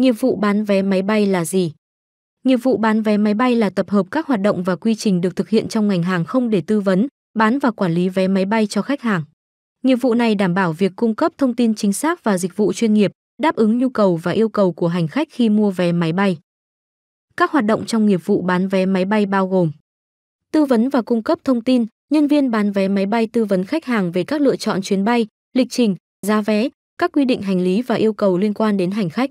Nghiệp vụ bán vé máy bay là gì? Nghiệp vụ bán vé máy bay là tập hợp các hoạt động và quy trình được thực hiện trong ngành hàng không để tư vấn, bán và quản lý vé máy bay cho khách hàng. Nghiệp vụ này đảm bảo việc cung cấp thông tin chính xác và dịch vụ chuyên nghiệp, đáp ứng nhu cầu và yêu cầu của hành khách khi mua vé máy bay. Các hoạt động trong nghiệp vụ bán vé máy bay bao gồm tư vấn và cung cấp thông tin, nhân viên bán vé máy bay tư vấn khách hàng về các lựa chọn chuyến bay, lịch trình, giá vé, các quy định hành lý và yêu cầu liên quan đến hành khách.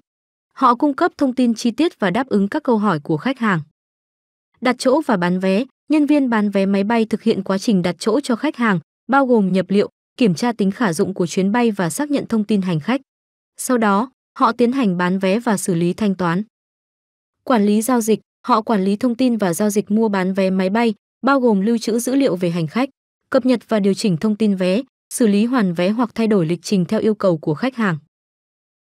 Họ cung cấp thông tin chi tiết và đáp ứng các câu hỏi của khách hàng. Đặt chỗ và bán vé, nhân viên bán vé máy bay thực hiện quá trình đặt chỗ cho khách hàng, bao gồm nhập liệu, kiểm tra tính khả dụng của chuyến bay và xác nhận thông tin hành khách. Sau đó, họ tiến hành bán vé và xử lý thanh toán. Quản lý giao dịch, họ quản lý thông tin và giao dịch mua bán vé máy bay, bao gồm lưu trữ dữ liệu về hành khách, cập nhật và điều chỉnh thông tin vé, xử lý hoàn vé hoặc thay đổi lịch trình theo yêu cầu của khách hàng.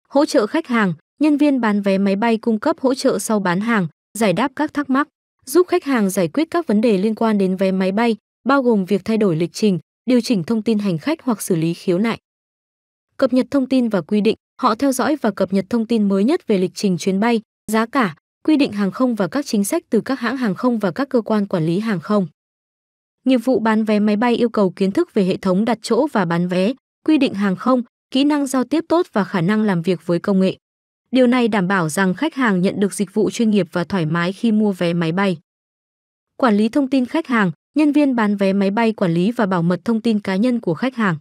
Hỗ trợ khách hàng, nhân viên bán vé máy bay cung cấp hỗ trợ sau bán hàng, giải đáp các thắc mắc, giúp khách hàng giải quyết các vấn đề liên quan đến vé máy bay, bao gồm việc thay đổi lịch trình, điều chỉnh thông tin hành khách hoặc xử lý khiếu nại. Cập nhật thông tin và quy định, họ theo dõi và cập nhật thông tin mới nhất về lịch trình chuyến bay, giá cả, quy định hàng không và các chính sách từ các hãng hàng không và các cơ quan quản lý hàng không. Nghiệp vụ bán vé máy bay yêu cầu kiến thức về hệ thống đặt chỗ và bán vé, quy định hàng không, kỹ năng giao tiếp tốt và khả năng làm việc với công nghệ. Điều này đảm bảo rằng khách hàng nhận được dịch vụ chuyên nghiệp và thoải mái khi mua vé máy bay. Quản lý thông tin khách hàng, nhân viên bán vé máy bay quản lý và bảo mật thông tin cá nhân của khách hàng.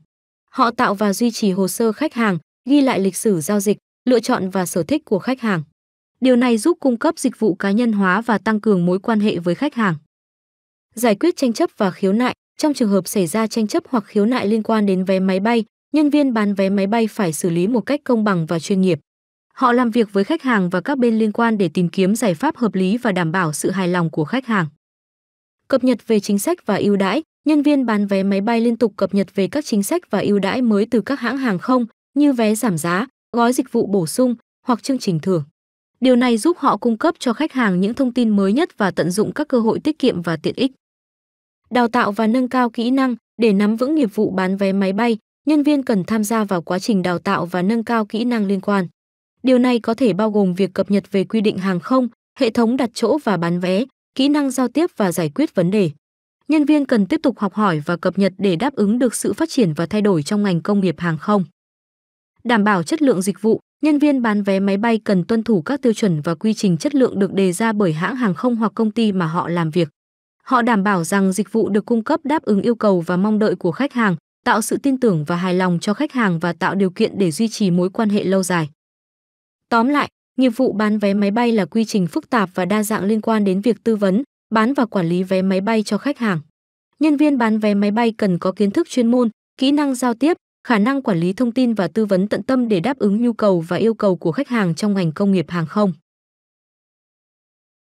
Họ tạo và duy trì hồ sơ khách hàng, ghi lại lịch sử giao dịch, lựa chọn và sở thích của khách hàng. Điều này giúp cung cấp dịch vụ cá nhân hóa và tăng cường mối quan hệ với khách hàng. Giải quyết tranh chấp và khiếu nại, trong trường hợp xảy ra tranh chấp hoặc khiếu nại liên quan đến vé máy bay, nhân viên bán vé máy bay phải xử lý một cách công bằng và chuyên nghiệp. Họ làm việc với khách hàng và các bên liên quan để tìm kiếm giải pháp hợp lý và đảm bảo sự hài lòng của khách hàng. Cập nhật về chính sách và ưu đãi, nhân viên bán vé máy bay liên tục cập nhật về các chính sách và ưu đãi mới từ các hãng hàng không như vé giảm giá, gói dịch vụ bổ sung hoặc chương trình thưởng. Điều này giúp họ cung cấp cho khách hàng những thông tin mới nhất và tận dụng các cơ hội tiết kiệm và tiện ích. Đào tạo và nâng cao kỹ năng để nắm vững nghiệp vụ bán vé máy bay, nhân viên cần tham gia vào quá trình đào tạo và nâng cao kỹ năng liên quan. Điều này có thể bao gồm việc cập nhật về quy định hàng không, hệ thống đặt chỗ và bán vé, kỹ năng giao tiếp và giải quyết vấn đề. Nhân viên cần tiếp tục học hỏi và cập nhật để đáp ứng được sự phát triển và thay đổi trong ngành công nghiệp hàng không. Đảm bảo chất lượng dịch vụ, nhân viên bán vé máy bay cần tuân thủ các tiêu chuẩn và quy trình chất lượng được đề ra bởi hãng hàng không hoặc công ty mà họ làm việc. Họ đảm bảo rằng dịch vụ được cung cấp đáp ứng yêu cầu và mong đợi của khách hàng, tạo sự tin tưởng và hài lòng cho khách hàng và tạo điều kiện để duy trì mối quan hệ lâu dài. Tóm lại, nghiệp vụ bán vé máy bay là quy trình phức tạp và đa dạng liên quan đến việc tư vấn, bán và quản lý vé máy bay cho khách hàng. Nhân viên bán vé máy bay cần có kiến thức chuyên môn, kỹ năng giao tiếp, khả năng quản lý thông tin và tư vấn tận tâm để đáp ứng nhu cầu và yêu cầu của khách hàng trong ngành công nghiệp hàng không.